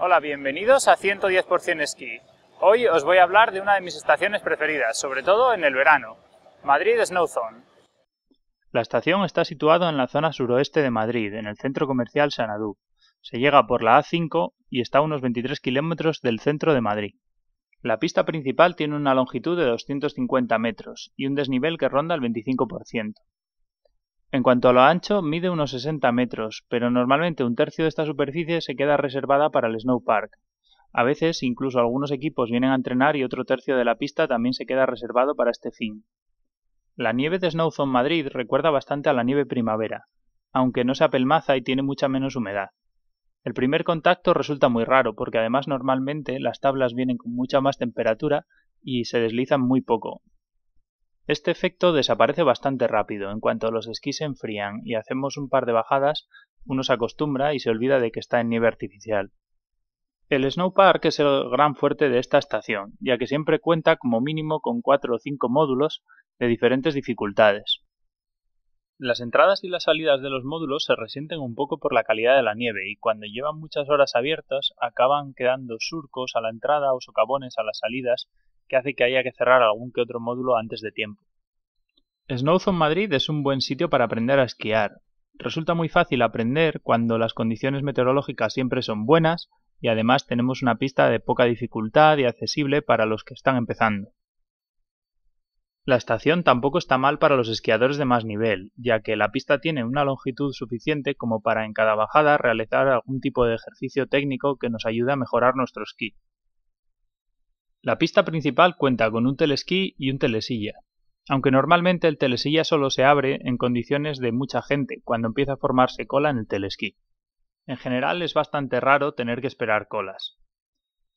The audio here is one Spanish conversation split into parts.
Hola, bienvenidos a 110% Esquí. Hoy os voy a hablar de una de mis estaciones preferidas, sobre todo en el verano, Madrid Snow Zone. La estación está situada en la zona suroeste de Madrid, en el centro comercial Sanadú. Se llega por la A5 y está a unos 23 kilómetros del centro de Madrid. La pista principal tiene una longitud de 250 metros y un desnivel que ronda el 25%. En cuanto a lo ancho, mide unos 60 metros, pero normalmente un tercio de esta superficie se queda reservada para el snowpark. A veces, incluso algunos equipos vienen a entrenar y otro tercio de la pista también se queda reservado para este fin. La nieve de Snowzone Madrid recuerda bastante a la nieve primavera, aunque no se apelmaza y tiene mucha menos humedad. El primer contacto resulta muy raro, porque además normalmente las tablas vienen con mucha más temperatura y se deslizan muy poco, este efecto desaparece bastante rápido, en cuanto los esquís se enfrían y hacemos un par de bajadas, uno se acostumbra y se olvida de que está en nieve artificial. El Snow Park es el gran fuerte de esta estación, ya que siempre cuenta como mínimo con cuatro o cinco módulos de diferentes dificultades. Las entradas y las salidas de los módulos se resienten un poco por la calidad de la nieve y cuando llevan muchas horas abiertas acaban quedando surcos a la entrada o socavones a las salidas que hace que haya que cerrar algún que otro módulo antes de tiempo. Snowzone Madrid es un buen sitio para aprender a esquiar. Resulta muy fácil aprender cuando las condiciones meteorológicas siempre son buenas y además tenemos una pista de poca dificultad y accesible para los que están empezando. La estación tampoco está mal para los esquiadores de más nivel, ya que la pista tiene una longitud suficiente como para en cada bajada realizar algún tipo de ejercicio técnico que nos ayude a mejorar nuestro esquí. La pista principal cuenta con un telesquí y un telesilla, aunque normalmente el telesilla solo se abre en condiciones de mucha gente, cuando empieza a formarse cola en el telesquí. En general es bastante raro tener que esperar colas.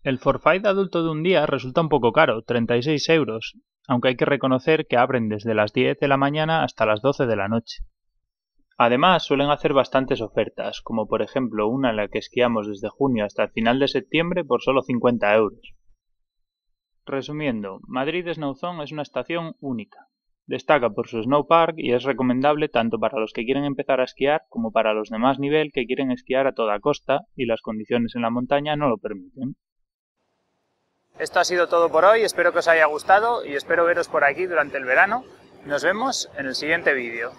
El forfait adulto de un día resulta un poco caro, 36 euros, aunque hay que reconocer que abren desde las 10 de la mañana hasta las 12 de la noche. Además, suelen hacer bastantes ofertas, como por ejemplo una en la que esquiamos desde junio hasta el final de septiembre por solo 50 euros. Resumiendo, Madrid Snowzone es una estación única. Destaca por su snowpark y es recomendable tanto para los que quieren empezar a esquiar como para los de más nivel que quieren esquiar a toda costa y las condiciones en la montaña no lo permiten. Esto ha sido todo por hoy, espero que os haya gustado y espero veros por aquí durante el verano. Nos vemos en el siguiente vídeo.